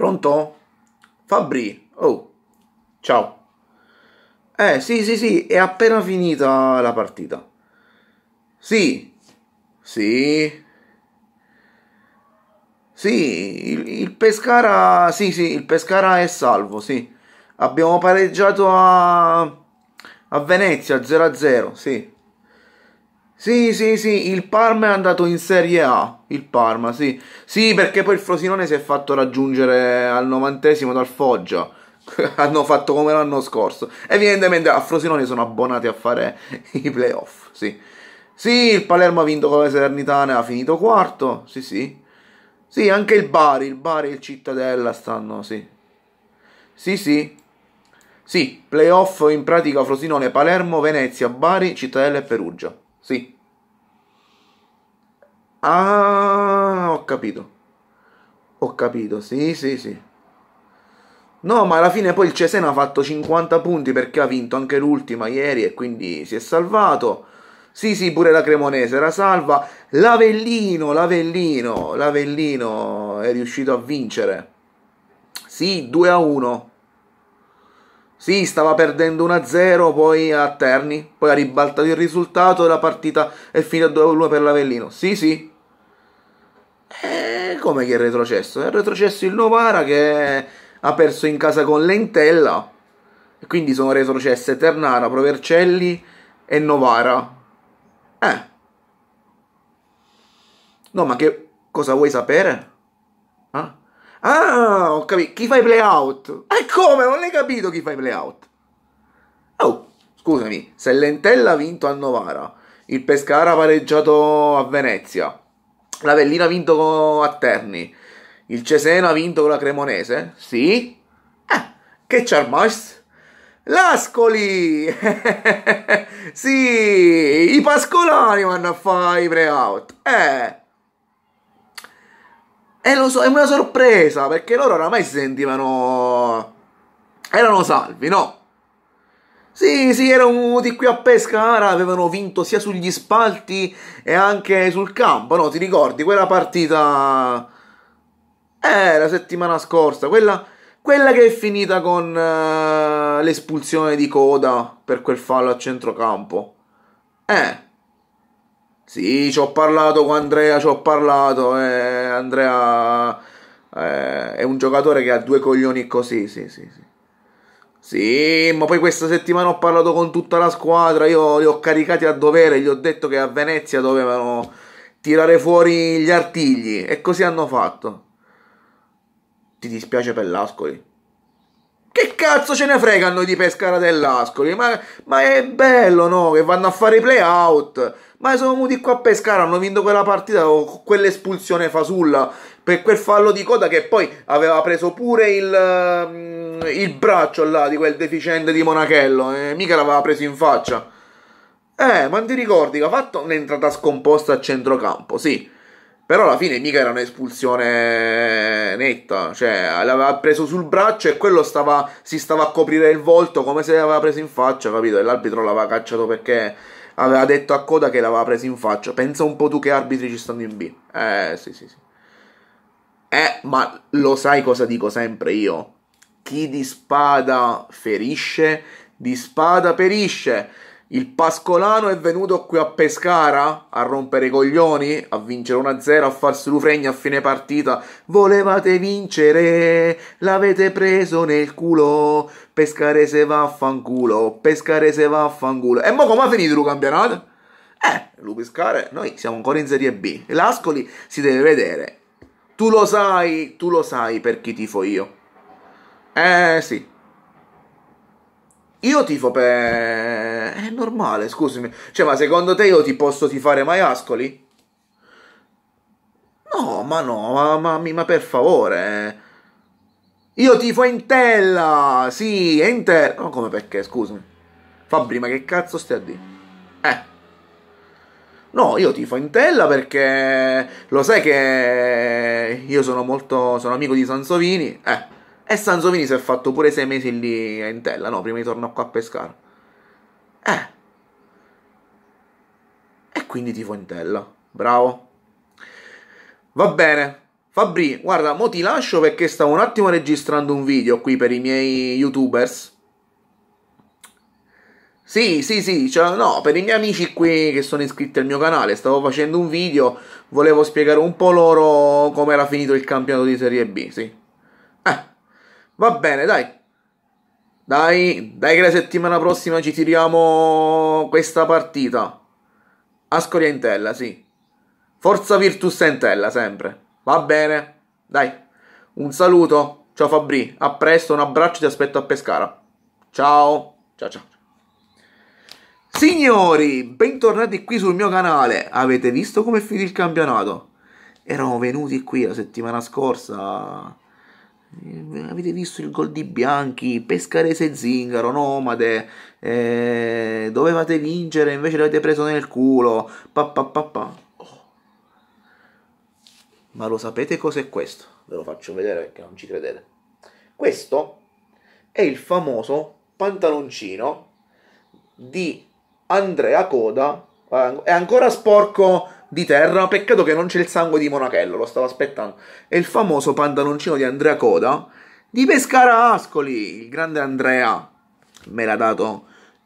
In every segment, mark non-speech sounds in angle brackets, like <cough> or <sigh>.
Pronto? Fabri, oh, ciao. Eh, sì, sì, sì, è appena finita la partita. Sì, sì. Sì, il, il Pescara, sì, sì, il Pescara è salvo, sì. Abbiamo pareggiato a, a Venezia 0-0, sì. Sì, sì, sì, il Parma è andato in Serie A, il Parma, sì. Sì, perché poi il Frosinone si è fatto raggiungere al novantesimo dal Foggia. <laughs> Hanno fatto come l'anno scorso. Evidentemente a Frosinone sono abbonati a fare i playoff, sì. Sì, il Palermo ha vinto con la Salernitana, ha finito quarto, sì, sì. Sì, anche il Bari, il Bari e il Cittadella stanno, sì. Sì, sì. Sì, playoff in pratica Frosinone, Palermo, Venezia, Bari, Cittadella e Perugia. Sì. Ah, ho capito. Ho capito, sì, sì, sì. No, ma alla fine poi il Cesena ha fatto 50 punti perché ha vinto anche l'ultima ieri e quindi si è salvato. Sì, sì, pure la Cremonese era salva. L'Avellino, l'Avellino, l'Avellino è riuscito a vincere. Sì, 2 a 1. Sì, stava perdendo 1-0 a poi a Terni, poi ha ribaltato il risultato e la partita è finita 2-1 per l'Avellino. Sì, sì, eh, come che è retrocesso? È retrocesso il Novara che ha perso in casa con l'Entella. E quindi sono retrocesse Ternara, Provercelli e Novara. Eh. No, ma che cosa vuoi sapere? Ah, ah ho capito. Chi fa i playout? E eh, come? Non hai capito chi fa i playout? Oh, scusami. Se l'Entella ha vinto a Novara, il Pescara ha pareggiato a Venezia l'Avellino ha vinto a Terni, il Cesena ha vinto con la Cremonese, sì, eh, che charmois? L'Ascoli! <laughs> sì, i Pascolani vanno a fare i pre-out, eh! E lo so, è una sorpresa, perché loro oramai si sentivano... erano salvi, no? Sì, sì, erano di qui a Pescara, avevano vinto sia sugli spalti e anche sul campo, no? Ti ricordi quella partita? Eh, la settimana scorsa, quella, quella che è finita con eh, l'espulsione di coda per quel fallo a centrocampo. Eh, sì, ci ho parlato con Andrea, ci ho parlato, eh, Andrea eh, è un giocatore che ha due coglioni così, sì, sì, sì. Sì, ma poi questa settimana ho parlato con tutta la squadra, io li ho caricati a dovere, gli ho detto che a Venezia dovevano tirare fuori gli artigli e così hanno fatto. Ti dispiace per l'Ascoli? Che cazzo ce ne frega a noi di Pescara dell'Ascoli? Ma, ma è bello, no? Che vanno a fare i playout. Ma sono venuti qua a Pescara, hanno vinto quella partita con quell'espulsione fasulla per quel fallo di coda che poi aveva preso pure il, ehm, il braccio là di quel deficiente di Monachello, eh, mica l'aveva preso in faccia. Eh, ma ti ricordi che ha fatto un'entrata scomposta a centrocampo, sì. Però alla fine mica era un'espulsione netta, cioè l'aveva preso sul braccio e quello stava, si stava a coprire il volto come se l'aveva preso in faccia, capito? E l'arbitro l'aveva cacciato perché aveva detto a coda che l'aveva preso in faccia. Pensa un po' tu che arbitri ci stanno in B. Eh, sì, sì, sì. Eh, ma lo sai cosa dico sempre io? Chi di spada ferisce, di spada perisce. Il Pascolano è venuto qui a Pescara a rompere i coglioni, a vincere 1-0, a farsi l'ufregna a fine partita. Volevate vincere, l'avete preso nel culo. Pescare pescare se va a fanculo, se va a fanculo. E mo come ha finito il campionato? Eh, lo Pescare, noi siamo ancora in Serie B. L'Ascoli si deve vedere tu lo sai, tu lo sai per chi tifo io. Eh sì. Io tifo per... È normale, scusami. Cioè, ma secondo te io ti posso tifare Maiascoli? No, ma no, ma, ma, ma per favore. Eh. Io tifo Intella, sì, Inter... Ma come perché, scusami. Fabri, ma che cazzo stai a dire? Eh. No, io tifo Intella perché lo sai che io sono molto. sono amico di Sansovini. Eh, e Sansovini si è fatto pure sei mesi lì a Intella, no? Prima di tornare qua a pescare. Eh. E quindi tifo Intella. Bravo. Va bene. Fabri, guarda, mo ti lascio perché stavo un attimo registrando un video qui per i miei youtubers sì, sì, sì, cioè, no, per i miei amici qui che sono iscritti al mio canale, stavo facendo un video, volevo spiegare un po' loro come era finito il campionato di Serie B, sì. Eh, va bene, dai. Dai, dai che la settimana prossima ci tiriamo questa partita. Ascoli e Intella, sì. Forza Virtus e Intella, sempre. Va bene, dai. Un saluto, ciao Fabri, a presto, un abbraccio, ti aspetto a Pescara. Ciao, ciao ciao. Signori, bentornati qui sul mio canale. Avete visto come è finito il campionato? Eravamo venuti qui la settimana scorsa. Avete visto il gol di Bianchi, Pescarese Zingaro, Nomade. Eh, dovevate vincere, invece l'avete preso nel culo. Pa, pa, pa, pa. Oh. Ma lo sapete cos'è questo? Ve lo faccio vedere perché non ci credete. Questo è il famoso pantaloncino di Andrea Coda eh, è ancora sporco di terra, peccato che non c'è il sangue di Monachello, lo stavo aspettando. È il famoso pantaloncino di Andrea Coda di Pescara Ascoli, il grande Andrea. Me l'ha dato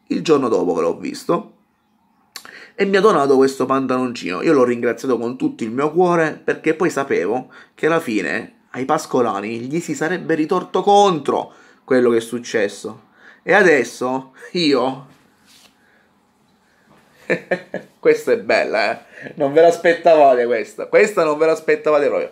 il giorno dopo che l'ho visto e mi ha donato questo pantaloncino. Io l'ho ringraziato con tutto il mio cuore perché poi sapevo che alla fine ai pascolani gli si sarebbe ritorto contro quello che è successo. E adesso io <laughs> questa è bella, eh? Non ve l'aspettavate questa. Questa non ve l'aspettavate proprio.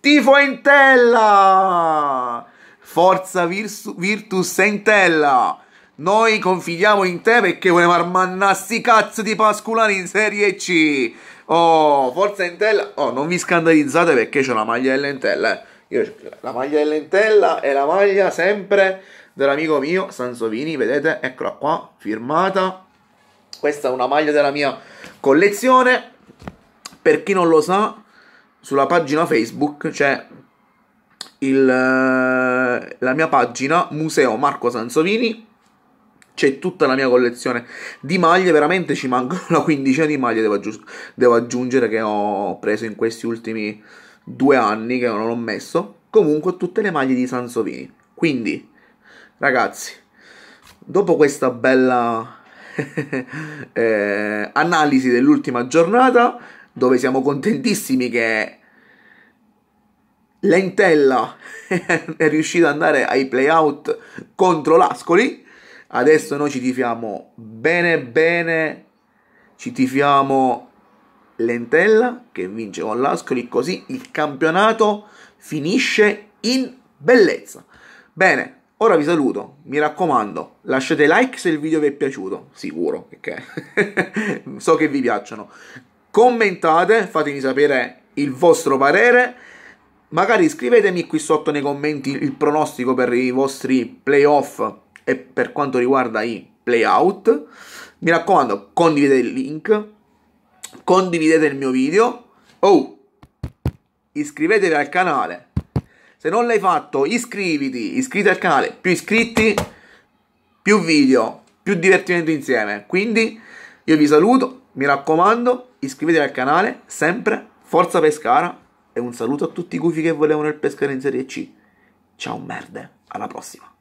Tifo Entella! Forza Virtus, Virtus Entella! Noi confidiamo in te perché volevamo armanna cazzo di Pasculani in Serie C. Oh, forza Entella. Oh, non vi scandalizzate perché c'è la maglia dell'Entella, Eh. Io, la maglia dell'Entella è la maglia sempre dell'amico mio Sansovini, vedete? Eccola qua, firmata questa è una maglia della mia collezione. Per chi non lo sa, sulla pagina Facebook c'è il, eh, la mia pagina Museo Marco Sansovini. C'è tutta la mia collezione di maglie, veramente ci mancano una quindicina di maglie, devo, aggiung- devo aggiungere che ho preso in questi ultimi due anni che non ho messo. Comunque tutte le maglie di Sansovini. Quindi, ragazzi, dopo questa bella <laughs> eh, analisi dell'ultima giornata dove siamo contentissimi che l'Entella <laughs> è riuscita ad andare ai playout contro l'Ascoli. Adesso noi ci tifiamo bene bene, ci tifiamo l'Entella che vince con l'Ascoli, così il campionato finisce in bellezza. Bene, Ora vi saluto, mi raccomando, lasciate like se il video vi è piaciuto, sicuro, perché <laughs> so che vi piacciono. Commentate, fatemi sapere il vostro parere. Magari scrivetemi qui sotto nei commenti il pronostico per i vostri playoff e per quanto riguarda i playout. Mi raccomando, condividete il link, condividete il mio video. Oh, iscrivetevi al canale se non l'hai fatto, iscriviti, iscriviti al canale, più iscritti, più video, più divertimento insieme. Quindi io vi saluto, mi raccomando, iscrivetevi al canale, sempre, forza Pescara e un saluto a tutti i gufi che volevano il pescare in Serie C. Ciao merde, alla prossima.